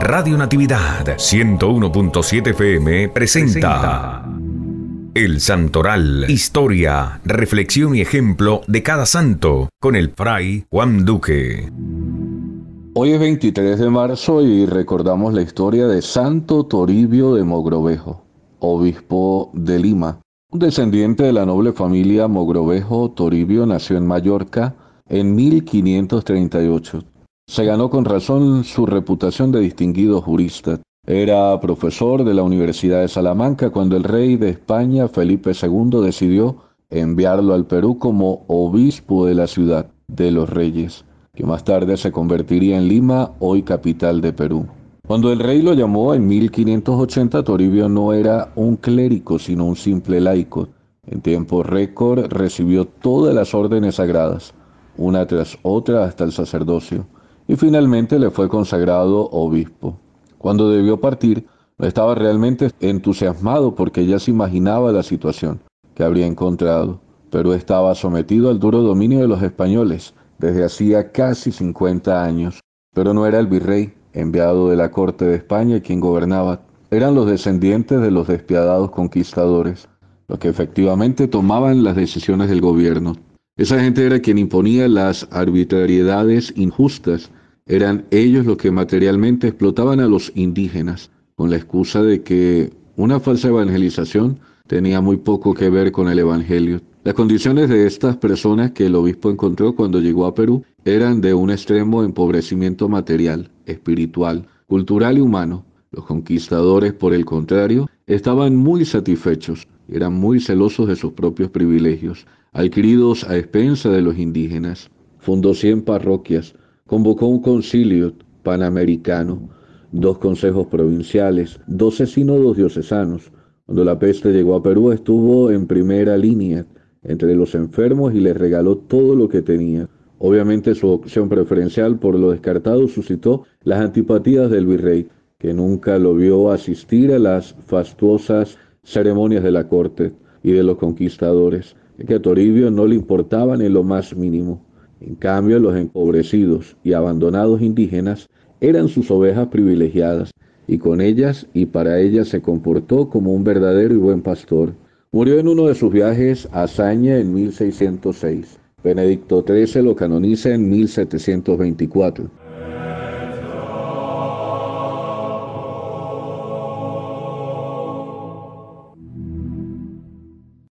Radio Natividad 101.7 FM presenta El Santoral, historia, reflexión y ejemplo de cada santo con el fray Juan Duque. Hoy es 23 de marzo y recordamos la historia de Santo Toribio de Mogrovejo, obispo de Lima. Un descendiente de la noble familia Mogrovejo, Toribio nació en Mallorca en 1538. Se ganó con razón su reputación de distinguido jurista. Era profesor de la Universidad de Salamanca cuando el rey de España, Felipe II, decidió enviarlo al Perú como obispo de la ciudad de los reyes, que más tarde se convertiría en Lima, hoy capital de Perú. Cuando el rey lo llamó en 1580, Toribio no era un clérigo, sino un simple laico. En tiempo récord recibió todas las órdenes sagradas, una tras otra hasta el sacerdocio y finalmente le fue consagrado obispo. Cuando debió partir, estaba realmente entusiasmado porque ya se imaginaba la situación que habría encontrado, pero estaba sometido al duro dominio de los españoles desde hacía casi 50 años. Pero no era el virrey, enviado de la corte de España, quien gobernaba, eran los descendientes de los despiadados conquistadores, los que efectivamente tomaban las decisiones del gobierno. Esa gente era quien imponía las arbitrariedades injustas. Eran ellos los que materialmente explotaban a los indígenas con la excusa de que una falsa evangelización tenía muy poco que ver con el Evangelio. Las condiciones de estas personas que el obispo encontró cuando llegó a Perú eran de un extremo empobrecimiento material, espiritual, cultural y humano. Los conquistadores, por el contrario, Estaban muy satisfechos, eran muy celosos de sus propios privilegios, adquiridos a expensa de los indígenas. Fundó 100 parroquias, convocó un concilio panamericano, dos consejos provinciales, 12 sínodos diocesanos. Cuando la peste llegó a Perú estuvo en primera línea entre los enfermos y les regaló todo lo que tenía. Obviamente su opción preferencial por lo descartado suscitó las antipatías del virrey, que nunca lo vio asistir a las fastuosas ceremonias de la corte y de los conquistadores, que a Toribio no le importaban en lo más mínimo. En cambio, los empobrecidos y abandonados indígenas eran sus ovejas privilegiadas, y con ellas y para ellas se comportó como un verdadero y buen pastor. Murió en uno de sus viajes a Saña en 1606. Benedicto XIII lo canoniza en 1724.